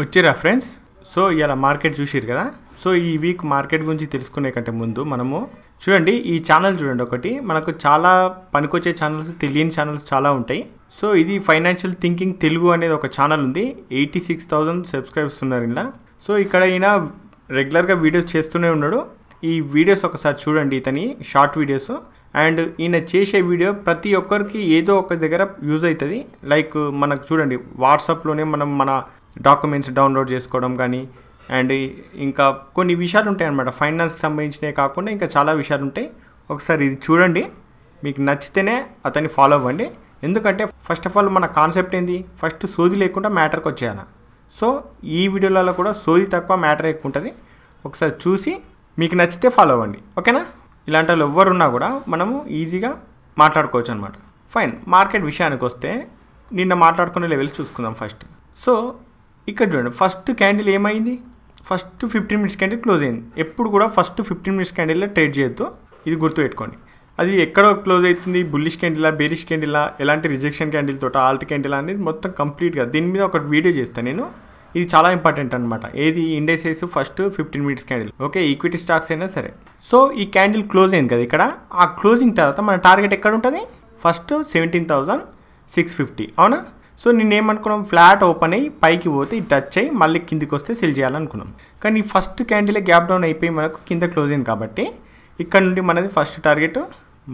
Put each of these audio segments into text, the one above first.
వచ్చిరా friends so ఇలా market చూసిరు కదా సో ఈ వీక్ మార్కెట్ గురించి తెలుసుకునే కంటే ముందు మనము చూడండి ఈ ఛానల్ చూడండి ఒకటి మనకు చాలా పనికొచ్చే ఛానల్స్ తెలియని ఛానల్స్ చాలా ఉంటాయి సో ఇది ఫైనాన్షియల్ థింకింగ్ తెలుగు అనేది ఒక ఛానల్ ఉంది ఎయిటీ సిక్స్ థౌజండ్ సబ్స్క్రైబ్స్ ఉన్నారు ఇలా సో ఇక్కడ ఈయన రెగ్యులర్గా వీడియోస్ చేస్తూనే ఉన్నాడు ఈ వీడియోస్ ఒకసారి చూడండి ఇతని షార్ట్ వీడియోస్ అండ్ ఈయన చేసే వీడియో ప్రతి ఒక్కరికి ఏదో ఒక దగ్గర యూజ్ అవుతుంది లైక్ మనకు చూడండి వాట్సాప్లోనే మనం మన డాక్యుమెంట్స్ డౌన్లోడ్ చేసుకోవడం కానీ అండ్ ఇంకా కొన్ని విషయాలు ఉంటాయి అన్నమాట ఫైనాన్స్కి సంబంధించినవి కాకుండా ఇంకా చాలా విషయాలు ఉంటాయి ఒకసారి ఇది చూడండి మీకు నచ్చితేనే అతన్ని ఫాలో అవ్వండి ఎందుకంటే ఫస్ట్ ఆఫ్ ఆల్ మన కాన్సెప్ట్ ఏంది ఫస్ట్ సోది లేకుండా మ్యాటర్కి వచ్చేయాలి సో ఈ వీడియోలలో కూడా సోది తక్కువ మ్యాటర్ ఎక్కువ ఉంటుంది ఒకసారి చూసి మీకు నచ్చితే ఫాలో అవ్వండి ఓకేనా ఇలాంటి వాళ్ళు ఎవ్వరున్నా కూడా మనము ఈజీగా మాట్లాడుకోవచ్చు అనమాట ఫైన్ మార్కెట్ విషయానికి వస్తే నిన్న మాట్లాడుకునే లెవెల్స్ చూసుకుందాం ఫస్ట్ సో ఇక్కడ చూడండి ఫస్ట్ క్యాండిల్ ఏమైంది first fifteen minutes candle close అయింది ఎప్పుడు కూడా ఫస్ట్ ఫిఫ్టీన్ మినిట్స్ క్యాండిల్లో ట్రేడ్ చేయొద్దు ఇది గుర్తుపెట్టుకోండి అది ఎక్కడ క్లోజ్ అవుతుంది బుల్లిష్ క్యాండిలా బేరిష్ క్యాండిలా ఎలాంటి రిజెక్షన్ క్యాండిల్ తోట ఆల్ట్ క్యాండిలా అనేది మొత్తం కంప్లీట్గా దీని మీద ఒక వీడియో చేస్తాను నేను ఇది చాలా ఇంపార్టెంట్ అనమాట ఏది indices first fifteen minutes candle okay equity stocks అయినా సరే సో ఈ క్యాండిల్ క్లోజ్ అయింది కదా ఇక్కడ ఆ క్లోజింగ్ తర్వాత మన టార్గెట్ ఎక్కడ ఉంటుంది first seventeen thousand six fifty అవునా సో నేను ఏమనుకున్నాం ఫ్లాట్ ఓపెన్ అయ్యి పైకి పోతే ఇటు టచ్ అయ్యి మళ్ళీ కిందికి వస్తే సెల్ చేయాలనుకున్నాం కానీ ఫస్ట్ క్యాండిలే గ్యాప్ డౌన్ అయిపోయి మనకు కింద క్లోజ్ అయింది కాబట్టి ఇక్కడ నుండి మనది ఫస్ట్ టార్గెట్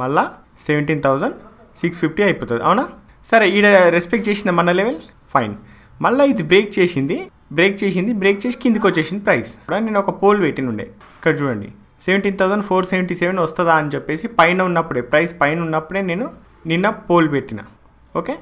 మళ్ళా సెవెంటీన్ థౌజండ్ సిక్స్ ఫిఫ్టీ అయిపోతుంది అవునా సరే ఈడ రెస్పెక్ట్ చేసిన మన లెవెల్ ఫైన్ మళ్ళీ ఇది బ్రేక్ చేసింది బ్రేక్ చేసింది బ్రేక్ చేసి కిందికి వచ్చేసింది ప్రైస్ ఇప్పుడు నేను ఒక పోల్ పెట్టిన ఉండే ఇక్కడ చూడండి seventeen thousand four seventy seven వస్తుందా అని చెప్పేసి పైన ఉన్నప్పుడే ప్రైస్ పైన ఉన్నప్పుడే నేను నిన్న పోల్ పెట్టిన ఓకే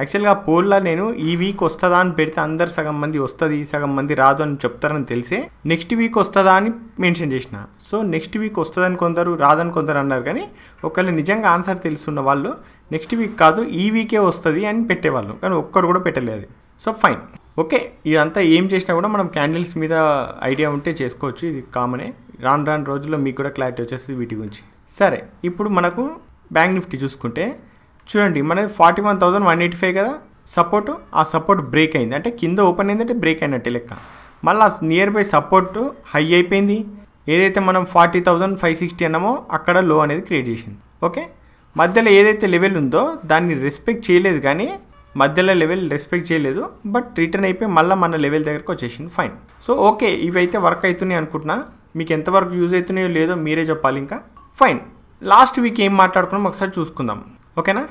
యాక్చువల్గా పోల్లో నేను ఈ వీక్ వస్తుందా అని పెడితే అందరు సగం మంది వస్తుంది సగం మంది రాదు అని చెప్తారని తెలిసే నెక్స్ట్ వీక్ వస్తుందా అని మెన్షన్ చేసిన సో నెక్స్ట్ వీక్ వస్తుందని కొందరు రాదని కొందరు అన్నారు కానీ ఒకవేళ నిజంగా ఆన్సర్ తెలుసున్న వాళ్ళు నెక్స్ట్ వీక్ కాదు ఈ వీకే వస్తుంది అని పెట్టేవాళ్ళు కానీ ఒక్కరు కూడా పెట్టలేదు సో ఫైన్ ఓకే ఇదంతా ఏం చేసినా కూడా మనం క్యాండిల్స్ మీద ఐడియా ఉంటే చేసుకోవచ్చు ఇది కామనే రాను రాను రోజుల్లో మీకు కూడా క్లారిటీ వచ్చేస్తుంది వీటి గురించి సరే ఇప్పుడు మనకు బ్యాంక్ నిఫ్టీ చూసుకుంటే చూడండి మన forty one thousand one eighty five కదా సపోర్ట్ ఆ సపోర్ట్ బ్రేక్ అయింది అంటే కింద ఓపెన్ అయిందంటే బ్రేక్ అయినట్టే లెక్క మళ్ళీ నియర్ బై సపోర్ట్ హై అయిపోయింది ఏదైతే మనం ఫార్టీ థౌజండ్ ఫైవ్ సిక్స్టీ అన్నామో అక్కడ లో అనేది క్రియేట్ చేసింది ఓకే మధ్యలో ఏదైతే లెవెల్ ఉందో దాన్ని రెస్పెక్ట్ చేయలేదు కానీ మధ్యలో లెవెల్ రెస్పెక్ట్ చేయలేదు బట్ రిటర్న్ అయిపోయి మళ్ళీ మన లెవెల్ దగ్గరకు వచ్చేసింది ఫైన్ సో ఓకే ఇవైతే వర్క్ అవుతున్నాయి అనుకుంటున్నా మీకు ఎంతవరకు యూజ్ అవుతున్నాయో లేదో మీరే చెప్పాలి ఇంకా ఫైన్ లాస్ట్ వీక్ ఏం మాట్లాడుకున్నాం ఒకసారి చూసుకుందాం ఓకేనా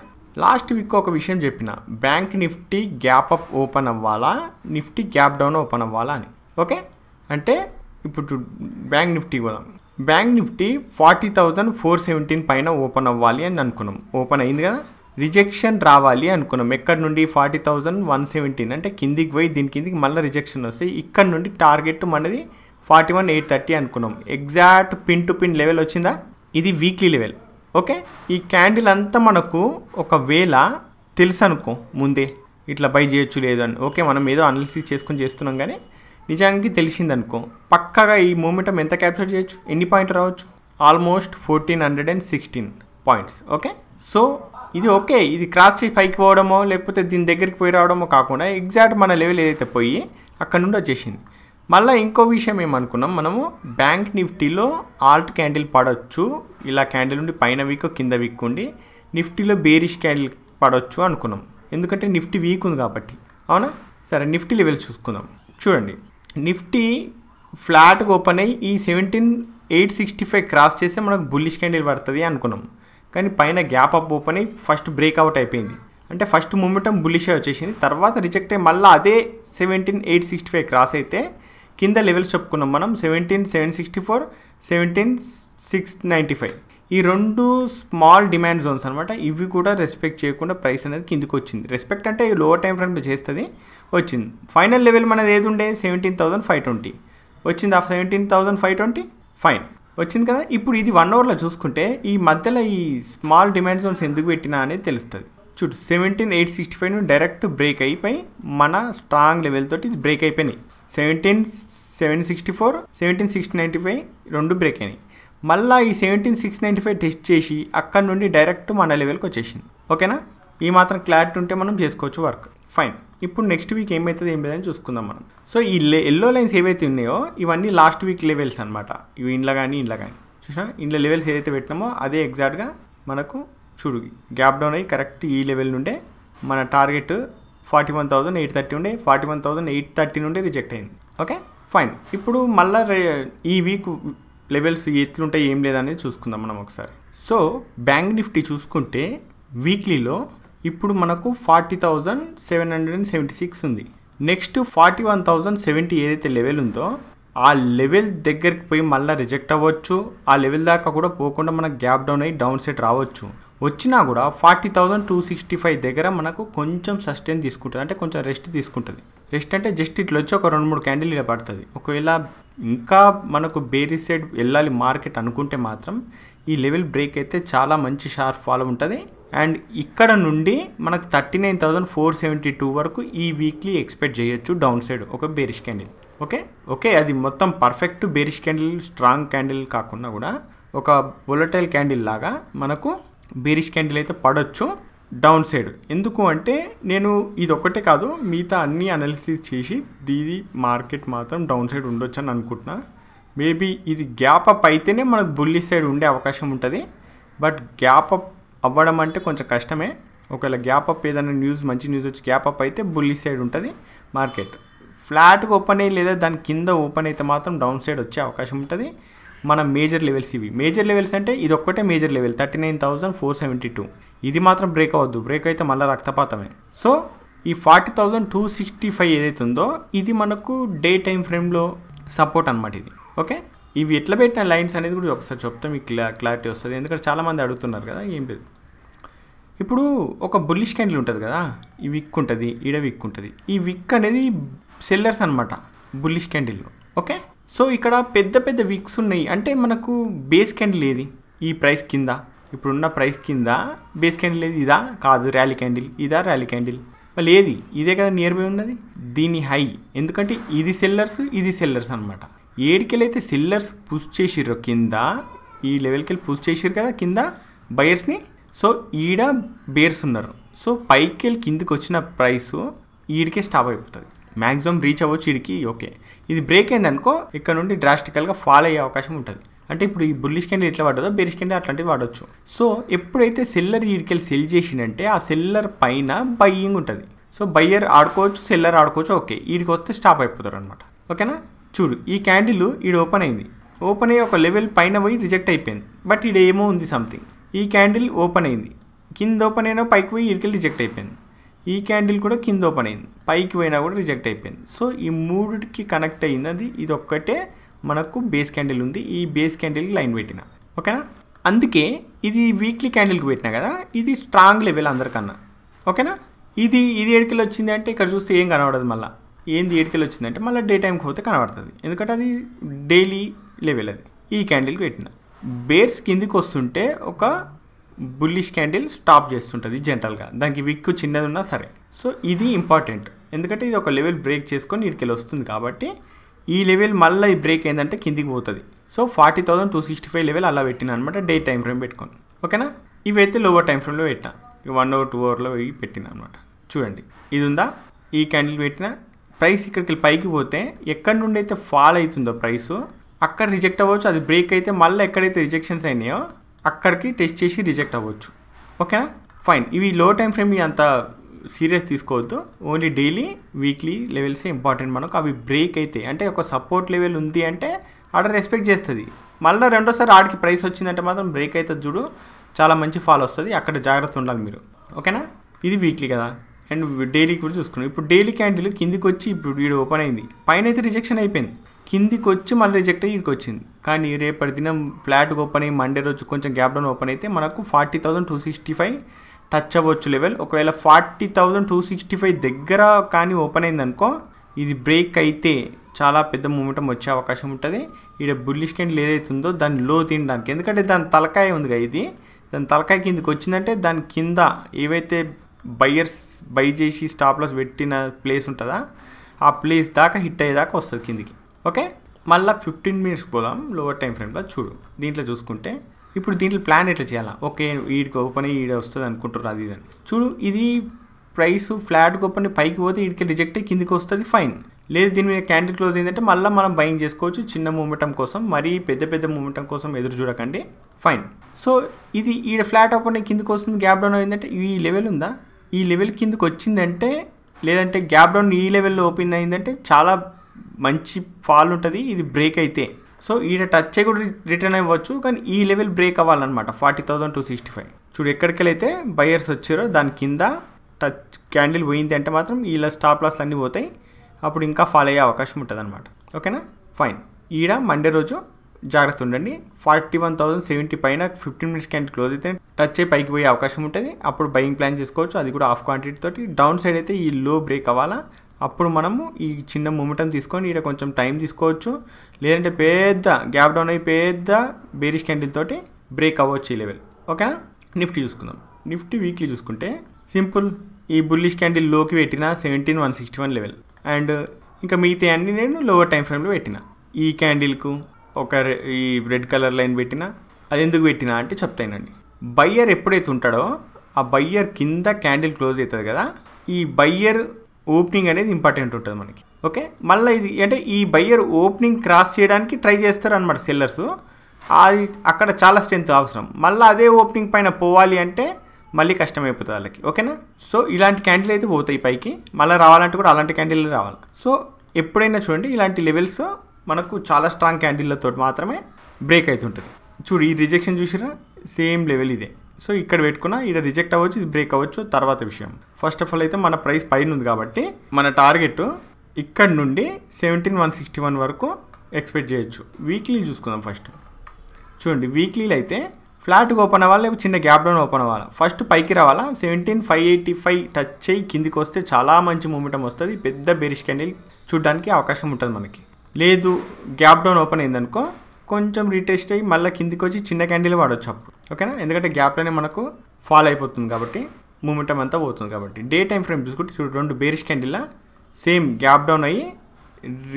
లాస్ట్ వీక్ ఒక విషయం చెప్పిన bank Nifty gap up open అవ్వాలా నిఫ్టీ గ్యాప్ డౌన్ ఓపెన్ అవ్వాలా అని ఓకే అంటే ఇప్పుడు బ్యాంక్ నిఫ్టీ కూడా bank Nifty forty thousand four seventeen పైన ఓపెన్ అవ్వాలి అని అనుకున్నాం ఓపెన్ అయింది కదా రిజెక్షన్ రావాలి అనుకున్నాం ఎక్కడి నుండి ఫార్టీ థౌజండ్ వన్ సెవెంటీన్ అంటే కిందికి పోయి దీని కిందికి మళ్ళీ రిజెక్షన్ వస్తాయి ఇక్కడ నుండి టార్గెట్ మనది ఫార్టీ వన్ ఎయిట్ థర్టీ అనుకున్నాం exact pin to pin level వచ్చిందా ఇది వీక్లీ లెవెల్ ఓకే ఈ క్యాండిల్ అంతా మనకు ఒకవేళ తెలుసు అనుకో ముందే ఇట్లా బై చేయొచ్చు లేదని ఓకే మనం ఏదో అనాలిసిస్ చేసుకొని చేస్తున్నాం కానీ నిజానికి తెలిసిందనుకో పక్కగా ఈ మూమెంటం ఎంత క్యాప్చర్ చేయొచ్చు ఎన్ని పాయింట్ రావచ్చు almost fourteen hundred and sixteen points okay so ఇది ఓకే ఇది క్రాస్ చేసి పైకి పోవడమో లేకపోతే దీని దగ్గరికి పోయి రావడమో కాకుండా ఎగ్జాక్ట్ మన లెవెల్ ఏదైతే పోయి అక్కడ నుండి వచ్చేసింది మళ్ళీ ఇంకో విషయం ఏమనుకున్నాం మనము బ్యాంక్ నిఫ్టీలో ఆల్ట్ క్యాండిల్ పడవచ్చు ఇలా క్యాండిల్ ఉండి పైన వీక్ కింద వీక్ ఉండి నిఫ్టీలో బేరిష్ క్యాండిల్ పడవచ్చు అనుకున్నాం ఎందుకంటే నిఫ్టీ వీక్ ఉంది కాబట్టి అవునా సరే నిఫ్టీ లెవెల్ చూసుకుందాం చూడండి నిఫ్టీ ఫ్లాట్గా ఓపెన్ అయ్యి ఈ seventeen eight sixty five cross చేస్తే మనకు బుల్లిష్ క్యాండిల్ పడుతుంది అనుకున్నాం కానీ పైన గ్యాప్ అప్ ఓపెన్ అయ్యి ఫస్ట్ బ్రేక్అవుట్ అయిపోయింది అంటే ఫస్ట్ మూమెంటం బుల్లిషే వచ్చేసింది తర్వాత రిజెక్ట్ అయ్యి మళ్ళీ అదే seventeen eight sixty five cross అయితే కింద లెవెల్స్ చెప్పుకున్నాం మనం seventeen seven sixty four seventeen six ninety five ఈ రెండు స్మాల్ డిమాండ్ జోన్స్ అనమాట ఇవి కూడా రెస్పెక్ట్ చేయకుండా ప్రైస్ అనేది కిందికి వచ్చింది రెస్పెక్ట్ అంటే లోవర్ టైం ఫ్రంట్ చేస్తుంది వచ్చింది ఫైనల్ లెవెల్ మనది ఏది ఉండే సెవెంటీన్ థౌసండ్ ఫైవ్ ట్వంటీ వచ్చింది ఆ seventeen thousand five twenty fine వచ్చింది కదా ఇప్పుడు ఇది వన్ అవర్లో చూసుకుంటే ఈ మధ్యలో ఈ స్మాల్ డిమాండ్ జోన్స్ ఎందుకు పెట్టినా అనేది తెలుస్తుంది చూడు సెవెంటీన్ ఎయిట్ సిక్స్టీ ఫైవ్ నుండి డైరెక్ట్ బ్రేక్ అయిపోయి మన స్ట్రాంగ్ లెవెల్ తోటి బ్రేక్ అయిపోయినాయి seventeen seven sixty four seventeen six ninety five రెండు బ్రేక్ అయినాయి మళ్ళీ ఈ seventeen six ninety five test చేసి అక్కడ నుండి డైరెక్ట్ మన లెవెల్కి వచ్చేసింది ఓకేనా ఈ మాత్రం క్లారిటీ ఉంటే మనం చేసుకోవచ్చు వర్క్ ఫైన్ ఇప్పుడు నెక్స్ట్ వీక్ ఏమవుతుంది ఏం లేదని చూసుకుందాం మనం సో ఈ ఎల్లో లైన్స్ ఏవైతే ఉన్నాయో ఇవన్నీ లాస్ట్ వీక్ లెవెల్స్ అనమాట ఇవి ఇంట్లో కానీ ఇంట్లో కానీ చూసినా ఇంట్లో లెవెల్స్ ఏదైతే పెట్టినామో అదే ఎగ్జాక్ట్గా మనకు చూడు గ్యాప్ డౌన్ అయ్యి కరెక్ట్ ఈ లెవెల్ నుండే మన target forty one thousand eight thirty ఉండే forty one thousand eight thirty నుండి రిజెక్ట్ అయింది ఓకే ఫైన్ ఇప్పుడు మళ్ళీ ఈ వీక్ లెవెల్స్ ఎట్లుంటాయి ఏం లేదనేది చూసుకుందాం మనం ఒకసారి సో బ్యాంక్ నిఫ్టీ చూసుకుంటే వీక్లీలో ఇప్పుడు మనకు forty thousand seven hundred and seventy six ఉంది next forty one thousand seventy ఏదైతే లెవెల్ ఉందో ఆ లెవెల్ దగ్గరికి పోయి మళ్ళీ రిజెక్ట్ అవ్వచ్చు ఆ లెవెల్ దాకా కూడా పోకుండా మనకు గ్యాప్ డౌన్ అయ్యి డౌన్ సెట్ రావచ్చు వచ్చినా కూడా forty thousand two sixty five దగ్గర మనకు కొంచెం సస్టైన్ తీసుకుంటుంది అంటే కొంచెం రెస్ట్ తీసుకుంటుంది రెస్ట్ అంటే జస్ట్ ఇట్లా వచ్చి ఒక రెండు మూడు క్యాండిల్ ఇలా పడుతుంది ఒకవేళ ఇంకా మనకు బేరీ సైడ్ వెళ్ళాలి మార్కెట్ అనుకుంటే మాత్రం ఈ లెవెల్ బ్రేక్ అయితే చాలా మంచి షార్ప్ ఫాలో ఉంటుంది అండ్ ఇక్కడ నుండి మనకు thirty nine thousand four seventy two వరకు ఈ వీక్లీ ఎక్స్పెక్ట్ చేయొచ్చు డౌన్ సైడ్ ఒక బేరిష్ క్యాండిల్ ఓకే ఓకే అది మొత్తం perfect bearish candle strong candle కాకుండా కూడా ఒక బొలటైల్ క్యాండిల్ లాగా మనకు బీరిష్ క్యాండిల్ అయితే పడవచ్చు డౌన్ సైడ్ ఎందుకు అంటే నేను ఇది ఒక్కటే కాదు మిగతా అన్ని అనాలిసిస్ చేసి దీది మార్కెట్ మాత్రం డౌన్ సైడ్ ఉండొచ్చు అని అనుకుంటున్నా మేబీ ఇది గ్యాప్ అప్ అయితేనే మనకు బుల్లి సైడ్ ఉండే అవకాశం ఉంటుంది బట్ గ్యాప్ అప్ అవ్వడం అంటే కొంచెం కష్టమే ఒకవేళ గ్యాప్ అప్ ఏదైనా న్యూస్ మంచి న్యూస్ వచ్చి గ్యాప్ అప్ అయితే బుల్లి సైడ్ ఉంటుంది మార్కెట్ ఫ్లాట్గా ఓపెన్ అయ్యి లేదా దాని కింద ఓపెన్ అయితే మాత్రం డౌన్ సైడ్ వచ్చే అవకాశం ఉంటుంది మన మేజర్ లెవెల్స్ ఇవి మేజర్ లెవెల్స్ అంటే ఇది ఒక్కటే major level thirty nine thousand four seventy two ఇది మాత్రం బ్రేక్ అవ్వద్దు బ్రేక్ అయితే మళ్ళీ రక్తపాతమే సో ఈ forty thousand two sixty five ఉందో ఇది మనకు డే టైం ఫ్రేమ్లో సపోర్ట్ అనమాట ఇది ఓకే ఇవి ఎట్లా పెట్టిన లైన్స్ అనేది కూడా ఒకసారి చెప్తే మీకు క్లా క్లారిటీ వస్తుంది ఎందుకంటే చాలామంది అడుగుతున్నారు కదా ఏం లేదు ఇప్పుడు ఒక బుల్లిష్ క్యాండిల్ ఉంటుంది కదా ఈ విక్ ఉంటుంది ఈడ విక్ ఉంటుంది ఈ విక్ అనేది సెల్లర్స్ అనమాట బుల్లిష్ క్యాండిల్ ఓకే సో ఇక్కడ పెద్ద పెద్ద విక్స్ ఉన్నాయి అంటే మనకు బేస్ క్యాండిల్ ఏది ఈ ప్రైస్ కింద ఇప్పుడున్న ప్రైస్ కింద బేస్ క్యాండిల్ ఏది ఇదా కాదు ర్యాలీ క్యాండిల్ ఇదా ర్యాలీ క్యాండిల్ మళ్ళీ ఏది ఇదే కదా నియర్ బై ఉన్నది దీని హై ఎందుకంటే ఇది సెల్లర్స్ ఇది సెల్లర్స్ అనమాట ఏడికెళ్ళి అయితే సెల్లర్స్ పుష్ చేసిర్రు కింద ఈ లెవెల్కి వెళ్ళి పుష్ చేసిర్రు కదా కింద బయర్స్ని సో ఈడ బేర్స్ ఉన్నారు సో పైకి వెళ్ళి కిందికి వచ్చిన ప్రైస్ ఈడికే స్టాప్ అయిపోతుంది మ్యాక్సిమం రీచ్ అవ్వచ్చు ఈడికి ఓకే ఇది బ్రేక్ అయిందనుకో ఇక్కడ నుండి డ్రాస్టికల్గా ఫాల్ అయ్యే అవకాశం ఉంటుంది అంటే ఇప్పుడు ఈ బుల్లిష్ క్యాండిల్ ఎట్లా పడదో బెరిష్ క్యాండిల్ అట్లాంటివి వాడచ్చు సో ఎప్పుడైతే సెల్లర్ ఈడికెళ్ళి సెల్ చేసిందంటే ఆ సెల్లర్ పైన బయ్యింగ్ ఉంటుంది సో బయ్యర్ ఆడుకోవచ్చు సెల్లర్ ఆడుకోవచ్చు ఓకే ఈడికి వస్తే స్టాప్ అయిపోతారు అనమాట ఓకేనా చూడు ఈ క్యాండిల్ ఈడు ఓపెన్ అయింది ఓపెన్ అయ్యి ఒక లెవెల్ పైన పోయి రిజెక్ట్ అయిపోయింది బట్ ఈడ ఏమో ఉంది సంథింగ్ ఈ క్యాండిల్ ఓపెన్ అయింది కింద ఓపెన్ అయినా పైకి పోయి ఇడికెళ్ళి రిజెక్ట్ అయిపోయింది ఈ క్యాండిల్ కూడా కింద ఓపెన్ అయింది పైకి పోయినా కూడా రిజెక్ట్ అయిపోయింది సో ఈ మూడుకి కనెక్ట్ అయినది ఇది ఒక్కటే మనకు బేస్ క్యాండిల్ ఉంది ఈ బేస్ క్యాండిల్కి లైన్ పెట్టిన ఓకేనా అందుకే ఇది వీక్లీ క్యాండిల్కి పెట్టినా కదా ఇది స్ట్రాంగ్ లెవెల్ అందరికన్నా ఓకేనా ఇది ఇది ఏడుకెళ్ళి వచ్చింది అంటే ఇక్కడ చూస్తే ఏం కనబడదు మళ్ళీ ఏంది వచ్చింది అంటే మళ్ళీ డే టైంకి పోతే కనబడుతుంది ఎందుకంటే అది డైలీ లెవెల్ అది ఈ క్యాండిల్కి పెట్టిన బేర్స్ కిందికి వస్తుంటే ఒక బుల్లిష్ క్యాండిల్ స్టాప్ చేస్తుంటుంది జనరల్గా దానికి విక్ చిన్నది ఉన్నా సరే సో ఇది ఇంపార్టెంట్ ఎందుకంటే ఇది ఒక లెవెల్ బ్రేక్ చేసుకొని ఇక్కడికి వస్తుంది కాబట్టి ఈ లెవెల్ మళ్ళీ బ్రేక్ ఏంటంటే కిందికి పోతుంది so forty thousand two sixty five level అలా పెట్టిన అనమాట డే టైం ఫ్రేమ్ పెట్టుకొని ఓకేనా ఇవైతే లోవర్ టైం ఫ్రేమ్లో పెట్టిన వన్ అవర్ టూ అవర్లో ఇవి పెట్టిన అనమాట చూడండి ఇది ఉందా ఈ క్యాండిల్ పెట్టిన ప్రైస్ ఇక్కడికి పైకి పోతే ఎక్కడి నుండి అయితే ఫాల్ అవుతుందో ప్రైస్ అక్కడ రిజెక్ట్ అవ్వచ్చు అది బ్రేక్ అయితే మళ్ళీ ఎక్కడైతే రిజెక్షన్స్ అయినాయో అక్కడికి టెస్ట్ చేసి రిజెక్ట్ అవ్వచ్చు ఓకేనా ఫైన్ ఇవి లో టైం ఫ్రేమ్ అంత సీరియస్ తీసుకోవద్దు ఓన్లీ డైలీ వీక్లీ లెవెల్సే ఇంపార్టెంట్ మనకు అవి బ్రేక్ అయితే అంటే ఒక సపోర్ట్ లెవెల్ ఉంది అంటే ఆడ రెస్పెక్ట్ చేస్తుంది మళ్ళీ రెండోసారి ఆడికి ప్రైస్ వచ్చిందంటే మాత్రం బ్రేక్ అవుతుంది చూడు చాలా మంచి ఫాల్ వస్తుంది అక్కడ జాగ్రత్త ఉండాలి మీరు ఓకేనా ఇది వీక్లీ కదా అండ్ డైలీ కూడా చూసుకున్నాం ఇప్పుడు డైలీ క్యాండిల్ కిందికి వచ్చి ఇప్పుడు వీడు ఓపెన్ అయింది పైన అయితే రిజెక్షన్ అయిపోయింది కిందికి వచ్చి మళ్ళీ రిజెక్ట్ అయ్యి ఇక్కడికి వచ్చింది కానీ రేపటి దినం ఫ్లాట్ ఓపెన్ అయ్యి మండే రోజు కొంచెం గ్యాప్ డౌన్ ఓపెన్ అయితే మనకు forty thousand two sixty five touch అవ్వచ్చు లెవెల్ ఒకవేళ forty thousand two sixty five దగ్గర కానీ ఓపెన్ అయిందనుకో ఇది బ్రేక్ అయితే చాలా పెద్ద మూమెంటం వచ్చే అవకాశం ఉంటుంది ఇక్కడ బుల్లిష్ క్యాండిల్ ఏదైతుందో దాన్ని లో తినడానికి ఎందుకంటే దాని తలకాయ ఉందిగా ఇది దాని తలకాయ కిందకి వచ్చిందంటే దాని కింద ఏవైతే బయర్స్ బై చేసి స్టాప్లో పెట్టిన ప్లేస్ ఉంటుందా ఆ ప్లేస్ దాకా హిట్ అయ్యేదాకా వస్తుంది కిందికి ఓకే మళ్ళీ ఫిఫ్టీన్ మినిట్స్ పోదాం లోవర్ టైం ఫ్రేమ్లో చూడు దీంట్లో చూసుకుంటే ఇప్పుడు దీంట్లో ప్లాన్ ఎట్లా చేయాలా ఓకే వీడికి ఓపెన్ ఈడ వస్తుంది అనుకుంటారు అది ఇది చూడు ఇది ప్రైస్ ఫ్లాట్ ఓపెన్ పైకి పోతే వీడికి రిజెక్ట్ కిందికి వస్తుంది ఫైన్ లేదు దీని మీద క్యాండిల్ క్లోజ్ ఏంటంటే మళ్ళీ మనం బయింగ్ చేసుకోవచ్చు చిన్న మూమెంటం కోసం మరీ పెద్ద పెద్ద మూమెంటం కోసం ఎదురు చూడకండి ఫైన్ సో ఇది ఈడ ఫ్లాట్ ఓపెన్ కిందికి వస్తుంది గ్యాప్ డౌన్ అయిందంటే ఈ లెవెల్ ఉందా ఈ లెవెల్ కిందకి వచ్చిందంటే లేదంటే గ్యాప్ డౌన్ ఈ లెవెల్లో ఓపెన్ అయిందంటే చాలా మంచి ఫాల్ ఉంటుంది ఇది బ్రేక్ అయితే సో ఈడ టచ్ అయ్యి కూడా రిటర్న్ అవ్వచ్చు కానీ ఈ లెవెల్ బ్రేక్ అవ్వాలన్నమాట forty thousand two sixty five చూడు ఎక్కడికెళ్ళైతే బయర్స్ వచ్చారో దాని కింద టచ్ క్యాండిల్ పోయింది అంటే మాత్రం ఇలా స్టాప్ లాస్ అన్నీ పోతాయి అప్పుడు ఇంకా ఫాల్ అయ్యే అవకాశం ఉంటుంది అనమాట ఓకేనా ఫైన్ ఈడ మండే రోజు జాగ్రత్త ఉండండి ఫార్టీ వన్ థౌసండ్ సెవెంటీ పైన ఫిఫ్టీన్ మినిట్స్ క్యాండ్ క్లోజ్ అయితే టచ్ అయ్యి పైకి పోయే అవకాశం ఉంటుంది అప్పుడు బయింగ్ ప్లాన్ చేసుకోవచ్చు అది కూడా ఆఫ్ క్వాంటిటీ తోటి డౌన్ సైడ్ అయితే ఈ లో బ్రేక్ అవ్వాలా అప్పుడు మనము ఈ చిన్న మూమెంటం తీసుకొని ఇక్కడ కొంచెం టైం తీసుకోవచ్చు లేదంటే పెద్ద గ్యాప్ డౌన్ అయ్యి పెద్ద బేరిష్ క్యాండిల్ తోటి బ్రేక్ అవ్వచ్చు ఈ లెవెల్ ఓకేనా నిఫ్టీ చూసుకుందాం నిఫ్టీ వీక్లీ చూసుకుంటే సింపుల్ ఈ బుల్లిష్ క్యాండిల్ లోకి పెట్టిన seventeen one sixty one level and ఇంకా మిగతా అన్ని నేను లోవర్ టైం ఫ్రేమ్లో పెట్టిన ఈ క్యాండిల్కు ఒక ఈ రెడ్ కలర్ లైన్ పెట్టిన అది ఎందుకు పెట్టినా అంటే చెప్తానండి బయ్యర్ ఎప్పుడైతే ఉంటాడో ఆ బయ్యర్ కింద క్యాండిల్ క్లోజ్ అవుతుంది కదా ఈ బయ్యర్ ఓపెనింగ్ అనేది ఇంపార్టెంట్ ఉంటుంది మనకి ఓకే మళ్ళీ ఇది అంటే ఈ బయ్యర్ ఓపెనింగ్ క్రాస్ చేయడానికి ట్రై చేస్తారు అనమాట సెల్లర్స్ అది అక్కడ చాలా స్ట్రెంత్ అవసరం మళ్ళీ అదే ఓపెనింగ్ పైన పోవాలి అంటే మళ్ళీ కష్టమైపోతుంది వాళ్ళకి ఓకేనా సో ఇలాంటి క్యాండిల్ అయితే పోతాయి పైకి మళ్ళీ రావాలంటే కూడా అలాంటి క్యాండిల్ రావాలి సో ఎప్పుడైనా చూడండి ఇలాంటి లెవెల్స్ మనకు చాలా స్ట్రాంగ్ క్యాండిల్లతో మాత్రమే బ్రేక్ అవుతుంటుంది చూడు ఈ రిజెక్షన్ చూసిన సేమ్ లెవెల్ ఇదే సో ఇక్కడ పెట్టుకున్న ఇక్కడ రిజెక్ట్ అవ్వచ్చు ఇది బ్రేక్ అవ్వచ్చు తర్వాత విషయం ఫస్ట్ ఆఫ్ ఆల్ అయితే మన ప్రైస్ పైన ఉంది కాబట్టి మన టార్గెట్ ఇక్కడ నుండి సెవెంటీన్ వన్ సిక్స్టీ వన్ వరకు ఎక్స్పెక్ట్ చేయొచ్చు వీక్లీ చూసుకుందాం ఫస్ట్ చూడండి వీక్లీలో అయితే ఫ్లాట్గా ఓపెన్ అవ్వాలి లేకపోతే చిన్న గ్యాప్ డౌన్ ఓపెన్ అవ్వాలి ఫస్ట్ పైకి రావాలా seventeen five eighty five touch అయ్యి కిందికి వస్తే చాలా మంచి మూమెంటం వస్తుంది పెద్ద బెరిష్ క్యాండిల్ చూడడానికి అవకాశం ఉంటుంది మనకి లేదు గ్యాప్ డౌన్ ఓపెన్ అయిందనుకో కొంచెం రీటెస్ట్ అయ్యి మళ్ళీ కిందికి వచ్చి చిన్న క్యాండిల్ వాడవచ్చు అప్పుడు ఓకేనా ఎందుకంటే గ్యాప్లోనే మనకు ఫాల్ అయిపోతుంది కాబట్టి మూమెంటం అంతా పోతుంది కాబట్టి డే టైం ఫ్రేమ్ చూసుకుంటే చూడు రెండు బేరిష్ క్యాండిల్లా సేమ్ గ్యాప్ డౌన్ అయ్యి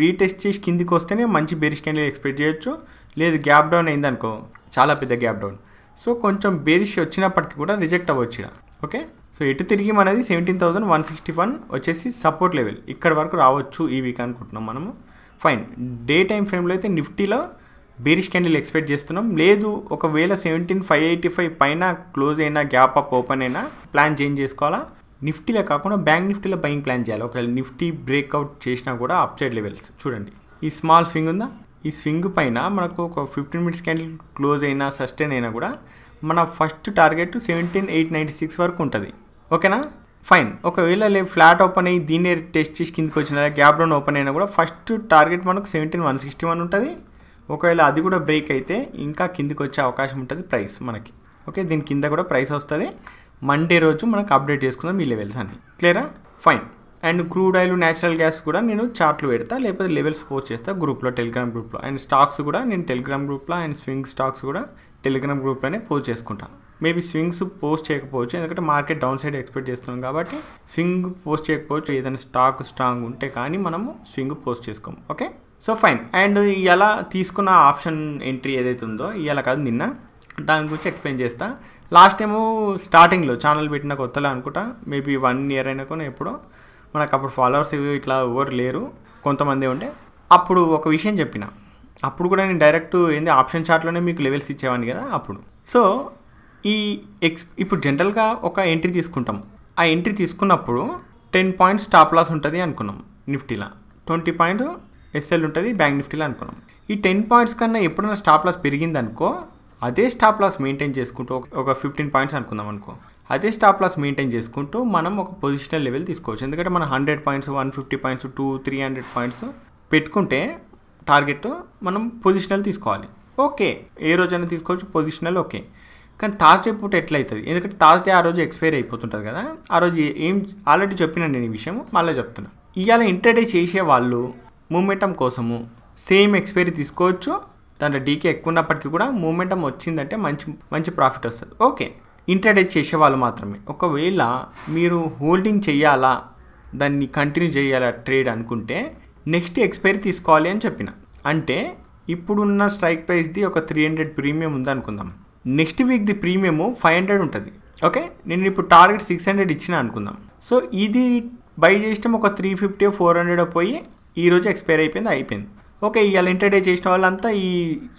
రీటెస్ట్ చేసి కిందికి వస్తేనే మంచి బేరిష్ క్యాండిల్ ఎక్స్పెక్ట్ చేయొచ్చు లేదు గ్యాప్ డౌన్ అయిందనుకో చాలా పెద్ద గ్యాప్ డౌన్ సో కొంచెం బేరిష్ వచ్చినప్పటికీ కూడా రిజెక్ట్ అవ్వచ్చు ఓకే సో ఎటు తిరిగి మనది seventeen thousand one sixty one వచ్చేసి సపోర్ట్ లెవెల్ ఇక్కడ వరకు రావచ్చు ఈ వీక్ అనుకుంటున్నాం మనము ఫైన్ డే టైం ఫ్రేమ్లో అయితే నిఫ్టీలో బీరిష్ క్యాండిల్ ఎక్స్పెక్ట్ చేస్తున్నాం లేదు ఒకవేళ సెవెంటీన్ ఫైవ్ ఎయిటీ ఫైవ్ పైన క్లోజ్ అయినా గ్యాప్ అప్ ఓపెన్ అయినా ప్లాన్ చేంజ్ చేసుకోవాలా నిఫ్టీలో కాకుండా బ్యాంక్ నిఫ్టీలో బయింగ్ ప్లాన్ చేయాలి ఒకవేళ నిఫ్టీ బ్రేక్అవుట్ చేసినా కూడా అప్ సైడ్ లెవెల్స్ చూడండి ఈ స్మాల్ స్వింగ్ ఉందా ఈ స్వింగ్ పైన మనకు ఒక ఫిఫ్టీన్ మినిట్స్ క్యాండిల్ క్లోజ్ అయినా సస్టైన్ అయినా కూడా మన first target seventeen eight ninety six వరకు ఉంటుంది ఓకేనా ఫైన్ ఒకవేళ లేదు ఫ్లాట్ ఓపెన్ అయ్యి దీన్నే టెస్ట్ చేసి కిందకి వచ్చిన గ్యాప్ డౌన్ ఓపెన్ అయినా కూడా ఫస్ట్ టార్గెట్ మనకు సెవెంటీన్ వన్ సిక్స్టీ వన్ ఉంటుంది ఒకవేళ అది కూడా బ్రేక్ అయితే ఇంకా కిందికి వచ్చే అవకాశం ఉంటుంది ప్రైస్ మనకి ఓకే దీని కింద కూడా ప్రైస్ వస్తుంది మండే రోజు మనకు అప్డేట్ చేసుకుందాం ఈ లెవెల్స్ అన్ని క్లియరా fine and crude oil natural gas కూడా నేను చార్ట్లు పెడతా లేకపోతే లెవెల్స్ పోస్ట్ చేస్తా గ్రూప్లో టెలిగ్రామ్ గ్రూప్లో అండ్ స్టాక్స్ కూడా నేను టెలిగ్రామ్ గ్రూప్లో అండ్ స్వింగ్ స్టాక్స్ కూడా టెలిగ్రామ్ గ్రూప్లోనే పోస్ట్ చేసుకుంటాను మేబీ స్వింగ్స్ పోస్ట్ చేయకపోవచ్చు ఎందుకంటే మార్కెట్ డౌన్ సైడ్ ఎక్స్పెక్ట్ చేస్తున్నాం కాబట్టి స్వింగ్ పోస్ట్ చేయకపోవచ్చు ఏదైనా స్టాక్ స్ట్రాంగ్ ఉంటే కానీ మనము స్వింగ్ పోస్ట్ చేసుకోము ఓకే సో ఫైన్ అండ్ ఇలా తీసుకున్న ఆప్షన్ ఎంట్రీ ఏదైతే ఉందో ఇలా కాదు నిన్న దాని గురించి ఎక్స్ప్లెయిన్ చేస్తా లాస్ట్ ఏమో స్టార్టింగ్లో ఛానల్ పెట్టిన కొత్తలో అనుకుంటా మేబీ వన్ ఇయర్ అయినా కూడా ఎప్పుడో మనకు అప్పుడు ఫాలోవర్స్ ఇట్లా ఎవరు లేరు కొంతమంది ఉంటే అప్పుడు ఒక విషయం చెప్పిన అప్పుడు కూడా నేను డైరెక్ట్ ఏంది ఆప్షన్ చార్ట్లోనే మీకు లెవెల్స్ ఇచ్చేవాడిని కదా అప్పుడు సో ఈ ఎక్స్ ఇప్పుడు జనరల్గా ఒక ఎంట్రీ తీసుకుంటాం ఆ ఎంట్రీ తీసుకున్నప్పుడు టెన్ పాయింట్స్ టాప్ లాస్ ఉంటుంది అనుకున్నాం నిఫ్టీలో ట్వంటీ పాయింట్ ఎస్ఎల్ ఉంటుంది బ్యాంక్ నిఫ్టీలో అనుకున్నాం ఈ టెన్ పాయింట్స్ కన్నా ఎప్పుడైనా స్టాప్ లాస్ పెరిగిందనుకో అదే స్టాప్ లాస్ మెయింటైన్ చేసుకుంటూ ఒక ఫిఫ్టీన్ పాయింట్స్ అనుకుందాం అనుకో అదే స్టాప్ లాస్ మెయింటైన్ చేసుకుంటూ మనం ఒక పొజిషనల్ లెవెల్ తీసుకోవచ్చు ఎందుకంటే మనం hundred points one fifty points two three hundred points పెట్టుకుంటే టార్గెట్ మనం పొజిషనల్ తీసుకోవాలి ఓకే ఏ రోజైనా తీసుకోవచ్చు పొజిషనల్ ఓకే కానీ డే పూట ఎట్లయితుంది ఎందుకంటే డే ఆ రోజు ఎక్స్పైర్ అయిపోతుంటుంది కదా ఆ రోజు ఏం ఆల్రెడీ చెప్పిన నేను ఈ విషయం మళ్ళీ చెప్తున్నాను ఇవాళ ఇంటర్డే చేసే వాళ్ళు మూమెంటం కోసము సేమ్ ఎక్స్పైరీ తీసుకోవచ్చు దాంట్లో డీకే ఎక్కువ ఉన్నప్పటికీ కూడా మూమెంటం వచ్చిందంటే మంచి మంచి ప్రాఫిట్ వస్తుంది ఓకే ఇంటర్డేట్ చేసేవాళ్ళు మాత్రమే ఒకవేళ మీరు హోల్డింగ్ చేయాలా దాన్ని కంటిన్యూ చేయాలా ట్రేడ్ అనుకుంటే నెక్స్ట్ ఎక్స్పైరీ తీసుకోవాలి అని చెప్పిన అంటే ఇప్పుడున్న స్ట్రైక్ ప్రైస్ది ఒక త్రీ హండ్రెడ్ ప్రీమియం ఉందనుకుందాం నెక్స్ట్ వీక్ది ప్రీమియము ఫైవ్ హండ్రెడ్ ఉంటుంది ఓకే నేను ఇప్పుడు టార్గెట్ సిక్స్ హండ్రెడ్ ఇచ్చిన అనుకుందాం సో ఇది బై చేసిన ఒక త్రీ ఫిఫ్టీ ఫోర్ హండ్రెడ్ పోయి ఈరోజు ఎక్స్పైర్ అయిపోయింది అయిపోయింది ఓకే ఇవాళ ఇంటర్డే చేసిన వాళ్ళంతా ఈ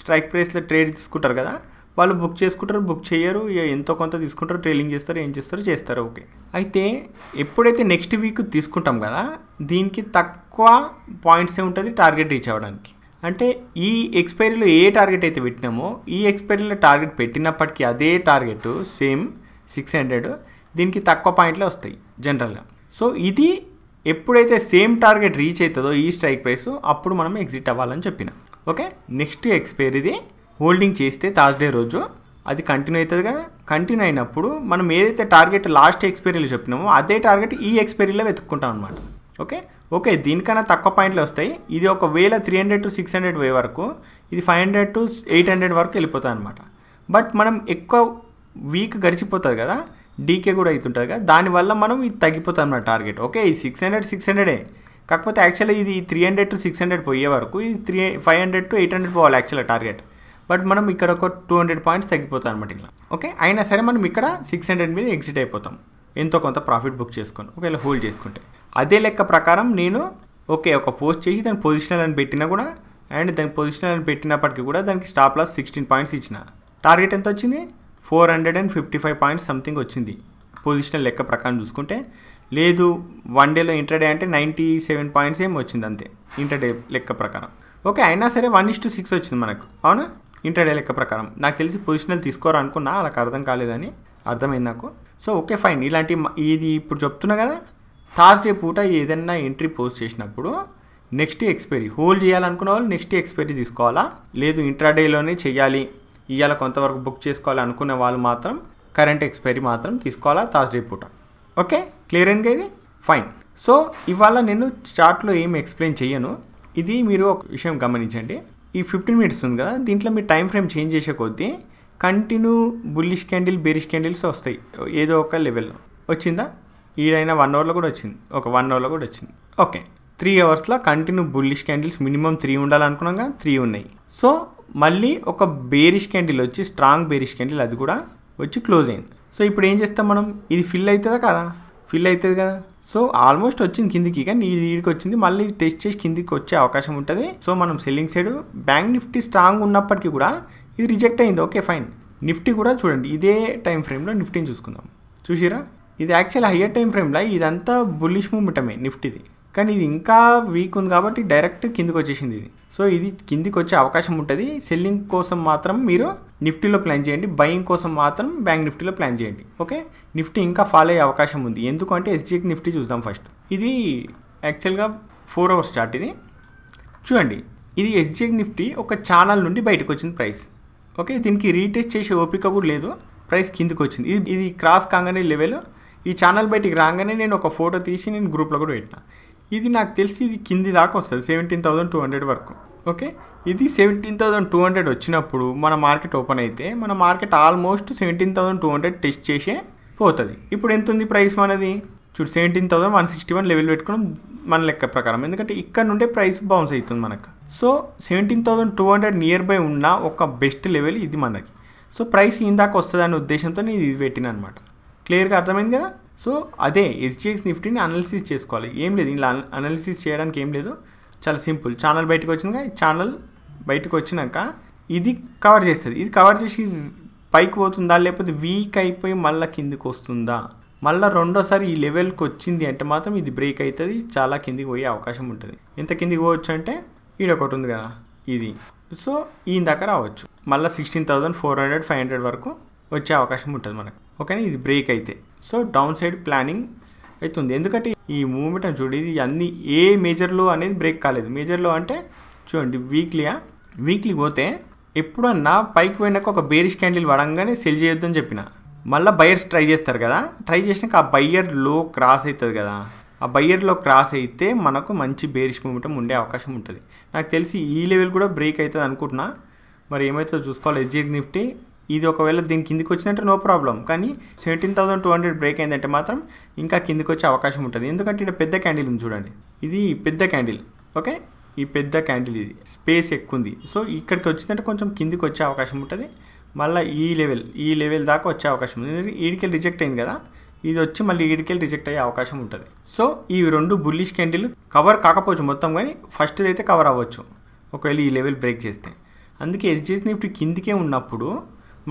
స్ట్రైక్ ప్రైస్లో ట్రేడ్ తీసుకుంటారు కదా వాళ్ళు బుక్ చేసుకుంటారు బుక్ చేయరు ఇక ఎంతో కొంత తీసుకుంటారు ట్రైలింగ్ చేస్తారు ఏం చేస్తారు చేస్తారు ఓకే అయితే ఎప్పుడైతే నెక్స్ట్ వీక్ తీసుకుంటాం కదా దీనికి తక్కువ పాయింట్సే ఉంటుంది టార్గెట్ రీచ్ అవ్వడానికి అంటే ఈ ఎక్స్పైరీలో ఏ టార్గెట్ అయితే పెట్టినామో ఈ ఎక్స్పైరీలో టార్గెట్ పెట్టినప్పటికీ అదే టార్గెట్ సేమ్ సిక్స్ హండ్రెడ్ దీనికి తక్కువ పాయింట్లే వస్తాయి జనరల్గా సో ఇది ఎప్పుడైతే సేమ్ టార్గెట్ రీచ్ అవుతుందో ఈ స్ట్రైక్ ప్రైస్ అప్పుడు మనం ఎగ్జిట్ అవ్వాలని చెప్పిన ఓకే నెక్స్ట్ ఎక్స్పైర్ ఇది హోల్డింగ్ చేస్తే థర్స్డే రోజు అది కంటిన్యూ అవుతుందిగా కంటిన్యూ అయినప్పుడు మనం ఏదైతే టార్గెట్ లాస్ట్ ఎక్స్పైరీలో చెప్పినామో అదే టార్గెట్ ఈ ఎక్స్పైరీలో వెతుక్కుంటాం అనమాట ఓకే ఓకే దీనికన్నా తక్కువ పాయింట్లు వస్తాయి ఇది ఒకవేళ three hundred to six hundred way వరకు ఇది five hundred to eight hundred వరకు వెళ్ళిపోతాయి అనమాట బట్ మనం ఎక్కువ వీక్ గడిచిపోతుంది కదా డీకే కూడా అవుతుంటుంది కదా దానివల్ల మనం ఇది తగ్గిపోతాం మన టార్గెట్ ఓకే ఈ సిక్స్ హండ్రెడ్ సిక్స్ హండ్రెడే కాకపోతే యాక్చువల్లీ ఇది three hundred to six hundred పోయే వరకు ఇది three five hundred to eight hundred పోవాలి యాక్చువల్గా టార్గెట్ బట్ మనం ఇక్కడ ఒక టూ హండ్రెడ్ పాయింట్స్ తగ్గిపోతాం అనమాట ఇలా ఓకే అయినా సరే మనం ఇక్కడ సిక్స్ హండ్రెడ్ మీద ఎగ్జిట్ అయిపోతాం ఎంతో కొంత ప్రాఫిట్ బుక్ చేసుకొని ఒకవేళ హోల్డ్ చేసుకుంటే అదే లెక్క ప్రకారం నేను ఓకే ఒక పోస్ట్ చేసి దాని పొజిషనల్ అని పెట్టినా కూడా అండ్ దాని పొజిషనల్ అని పెట్టినప్పటికీ కూడా దానికి స్టాప్ లాస్ సిక్స్టీన్ పాయింట్స్ ఇచ్చిన టార్గెట్ ఎంత వచ్చింది four hundred and fifty five points something వచ్చింది పొజిషనల్ లెక్క ప్రకారం చూసుకుంటే లేదు వన్ డేలో ఇంటర్డే అంటే నైంటీ సెవెన్ పాయింట్స్ ఏమి వచ్చింది అంతే ఇంటర్డే లెక్క ప్రకారం ఓకే అయినా సరే వన్ ఇస్ టు సిక్స్ వచ్చింది మనకు అవునా ఇంటర్డే లెక్క ప్రకారం నాకు తెలిసి పొజిషనల్ తీసుకోవాలనుకున్నా అనుకున్నా అర్థం కాలేదని అర్థమైంది నాకు సో ఓకే ఫైన్ ఇలాంటి ఇది ఇప్పుడు చెప్తున్నా కదా థర్స్డే పూట ఏదైనా ఎంట్రీ పోస్ట్ చేసినప్పుడు నెక్స్ట్ ఎక్స్పైరీ హోల్డ్ చేయాలనుకున్న వాళ్ళు నెక్స్ట్ ఎక్స్పైరీ తీసుకోవాలా లేదు ఇంట్రాడేలోనే చేయాలి ఇవాళ కొంతవరకు బుక్ చేసుకోవాలి అనుకునే వాళ్ళు మాత్రం కరెంట్ ఎక్స్పైరీ మాత్రం తీసుకోవాలా తాజ్ పూట ఓకే క్లియర్ అయింది ఇది ఫైన్ సో ఇవాళ నేను చార్ట్లో ఏం ఎక్స్ప్లెయిన్ చేయను ఇది మీరు ఒక విషయం గమనించండి ఈ ఫిఫ్టీన్ మినిట్స్ ఉంది కదా దీంట్లో మీ టైం ఫ్రేమ్ చేంజ్ చేసే కొద్దీ continue bullish candle bearish candles వస్తాయి ఏదో ఒక లెవెల్లో వచ్చిందా ఈడైనా వన్ అవర్లో కూడా వచ్చింది ఒక వన్ అవర్లో కూడా వచ్చింది ఓకే త్రీ అవర్స్లో continue bullish candles minimum three ఉండాలనుకున్నాక త్రీ ఉన్నాయి సో మళ్ళీ ఒక బేరిష్ క్యాండిల్ వచ్చి స్ట్రాంగ్ బేరిష్ క్యాండిల్ అది కూడా వచ్చి క్లోజ్ అయింది సో ఇప్పుడు ఏం చేస్తాం మనం ఇది ఫిల్ అవుతుందా కదా ఫిల్ అవుతుంది కదా సో ఆల్మోస్ట్ వచ్చింది కిందికి కానీ ఇక్కడికి వచ్చింది మళ్ళీ టెస్ట్ చేసి కిందికి వచ్చే అవకాశం ఉంటుంది సో మనం selling side Bank Nifty strong ఉన్నప్పటికీ కూడా ఇది రిజెక్ట్ అయింది ఓకే ఫైన్ నిఫ్టీ కూడా చూడండి ఇదే టైం ఫ్రేమ్లో నిఫ్టీని చూసుకుందాం చూసిరా ఇది యాక్చువల్ హయ్యర్ టైం ఫ్రేమ్లో ఇదంతా బుల్లిష్ మూమెంటమే నిఫ్టీది కానీ ఇది ఇంకా వీక్ ఉంది కాబట్టి డైరెక్ట్ కిందికి వచ్చేసింది ఇది సో ఇది కిందికి వచ్చే అవకాశం ఉంటుంది సెల్లింగ్ కోసం మాత్రం మీరు నిఫ్టీలో ప్లాన్ చేయండి బయింగ్ కోసం మాత్రం బ్యాంక్ నిఫ్టీలో ప్లాన్ చేయండి ఓకే నిఫ్టీ ఇంకా ఫాలో అయ్యే అవకాశం ఉంది ఎందుకంటే ఎస్జీఎక్ నిఫ్టీ చూద్దాం ఫస్ట్ ఇది యాక్చువల్గా ఫోర్ అవర్స్ చార్ట్ ఇది చూడండి ఇది ఎస్జీఎక్ నిఫ్టీ ఒక ఛానల్ నుండి బయటకు వచ్చింది ప్రైస్ ఓకే దీనికి రీటెస్ట్ చేసే ఓపిక కూడా లేదు ప్రైస్ కిందికి వచ్చింది ఇది ఇది క్రాస్ కాగానే లెవెల్ ఈ ఛానల్ బయటికి రాగానే నేను ఒక ఫోటో తీసి నేను గ్రూప్లో కూడా పెట్టిన ఇది నాకు తెలిసి ఇది కింది దాకా వస్తుంది సెవెంటీన్ థౌసండ్ టూ హండ్రెడ్ వరకు ఓకే ఇది సెవెంటీన్ థౌసండ్ టూ హండ్రెడ్ వచ్చినప్పుడు మన మార్కెట్ ఓపెన్ అయితే మన market almost seventeen thousand two hundred test చేసే పోతుంది ఇప్పుడు ఎంత ఉంది ప్రైస్ మనది చూడు seventeen thousand one sixty one level పెట్టుకోవడం మన లెక్క ప్రకారం ఎందుకంటే ఇక్కడ నుండే ప్రైస్ బౌన్స్ అవుతుంది మనకు so seventeen thousand two hundred nearby ఉన్న ఒక బెస్ట్ లెవెల్ ఇది మనకి సో ప్రైస్ ఇందాక వస్తుంది అనే ఉద్దేశంతో నేను ఇది పెట్టిన అనమాట క్లియర్గా అర్థమైంది కదా సో అదే హెచ్జిఎక్స్ నిఫ్టీని అనాలిసిస్ చేసుకోవాలి ఏం లేదు ఇలా అనాలిసిస్ చేయడానికి ఏం లేదు చాలా సింపుల్ ఛానల్ బయటకు వచ్చినాక ఛానల్ బయటకు వచ్చినాక ఇది కవర్ చేస్తుంది ఇది కవర్ చేసి పైకి పోతుందా లేకపోతే వీక్ అయిపోయి మళ్ళీ కిందికి వస్తుందా మళ్ళీ రెండోసారి ఈ లెవెల్కి వచ్చింది అంటే మాత్రం ఇది బ్రేక్ అవుతుంది చాలా కిందికి పోయే అవకాశం ఉంటుంది ఎంత కిందికి పోవచ్చు అంటే ఒకటి ఉంది కదా ఇది సో ఈ దాకా రావచ్చు మళ్ళీ sixteen thousand four hundred five hundred వరకు వచ్చే అవకాశం ఉంటుంది మనకు ఓకేనా ఇది బ్రేక్ అయితే సో డౌన్ సైడ్ ప్లానింగ్ అవుతుంది ఎందుకంటే ఈ మూమెంట్ అని చూడండి ఇది అన్ని ఏ మేజర్లో అనేది బ్రేక్ కాలేదు మేజర్లో అంటే చూడండి వీక్లీయా వీక్లీ పోతే ఎప్పుడన్నా పైకి పోయినాక ఒక బేరిష్ క్యాండిల్ పడంగానే సెల్ చేయొద్దని చెప్పిన మళ్ళీ బయర్స్ ట్రై చేస్తారు కదా ట్రై చేసినాక ఆ బయ్యర్ లో క్రాస్ అవుతుంది కదా ఆ బయ్యర్లో క్రాస్ అయితే మనకు మంచి బేరిష్ మూమెంటం ఉండే అవకాశం ఉంటుంది నాకు తెలిసి ఈ లెవెల్ కూడా బ్రేక్ అవుతుంది అనుకుంటున్నా మరి ఏమైతే చూసుకోవాలి ఎస్జీ నిఫ్టీ ఇది ఒకవేళ దీని కిందికి వచ్చిందంటే నో ప్రాబ్లం కానీ seventeen thousand two hundred break అయిందంటే మాత్రం ఇంకా కిందికి వచ్చే అవకాశం ఉంటుంది ఎందుకంటే ఇక్కడ పెద్ద క్యాండిల్ ఉంది చూడండి ఇది పెద్ద క్యాండిల్ ఓకే ఈ పెద్ద క్యాండిల్ ఇది స్పేస్ ఎక్కువ ఉంది సో ఇక్కడికి వచ్చినట్టు కొంచెం కిందికి వచ్చే అవకాశం ఉంటుంది మళ్ళీ ఈ లెవెల్ ఈ లెవెల్ దాకా వచ్చే అవకాశం ఉంది ఎందుకంటే ఈడికెళ్ళి రిజెక్ట్ అయింది కదా ఇది వచ్చి మళ్ళీ ఈడికెళ్ళి రిజెక్ట్ అయ్యే అవకాశం ఉంటుంది సో ఈ రెండు బుల్లిష్ క్యాండిల్ కవర్ కాకపోవచ్చు మొత్తం కానీ ఫస్ట్ది అయితే కవర్ అవ్వచ్చు ఒకవేళ ఈ లెవెల్ బ్రేక్ చేస్తే అందుకే ఎస్జిఎస్ నిఫ్టీ కిందికే ఉన్నప్పుడు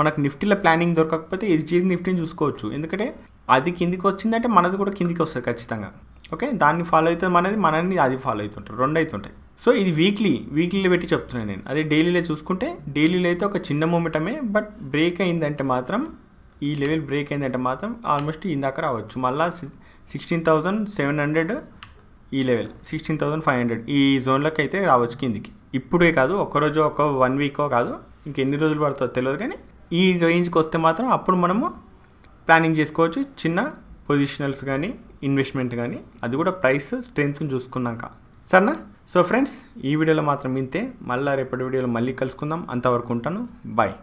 మనకు నిఫ్టీలో ప్లానింగ్ దొరకకపోతే ఎస్జీ నిఫ్టీని చూసుకోవచ్చు ఎందుకంటే అది కిందికి వచ్చిందంటే మనది కూడా కిందికి వస్తుంది ఖచ్చితంగా ఓకే దాన్ని ఫాలో అవుతుంది మనది మనని అది ఫాలో అవుతుంటారు రెండు అవుతుంటాయి సో ఇది వీక్లీ వీక్లీలో పెట్టి చెప్తున్నాను నేను అదే డైలీలో చూసుకుంటే డైలీలో అయితే ఒక చిన్న మూమెంటమే బట్ బ్రేక్ అయిందంటే మాత్రం ఈ లెవెల్ బ్రేక్ అయిందంటే మాత్రం ఆల్మోస్ట్ ఇందాక రావచ్చు మళ్ళీ సిక్స్టీన్ థౌజండ్ సెవెన్ హండ్రెడ్ ఈ level sixteen thousand five hundred ఈ జోన్లోకి అయితే రావచ్చు కిందికి ఇప్పుడే కాదు ఒక్కరోజు ఒక వన్ వీకో కాదు ఇంకెన్ని రోజులు పడుతుందో తెలియదు కానీ ఈ రేంజ్కి వస్తే మాత్రం అప్పుడు మనము ప్లానింగ్ చేసుకోవచ్చు చిన్న పొజిషనల్స్ కానీ ఇన్వెస్ట్మెంట్ కానీ అది కూడా ప్రైస్ స్ట్రెంగ్త్ని చూసుకున్నాక సరేనా సో ఫ్రెండ్స్ ఈ వీడియోలో మాత్రం ఇంతే మళ్ళీ రేపటి వీడియోలో మళ్ళీ కలుసుకుందాం అంతవరకు ఉంటాను బాయ్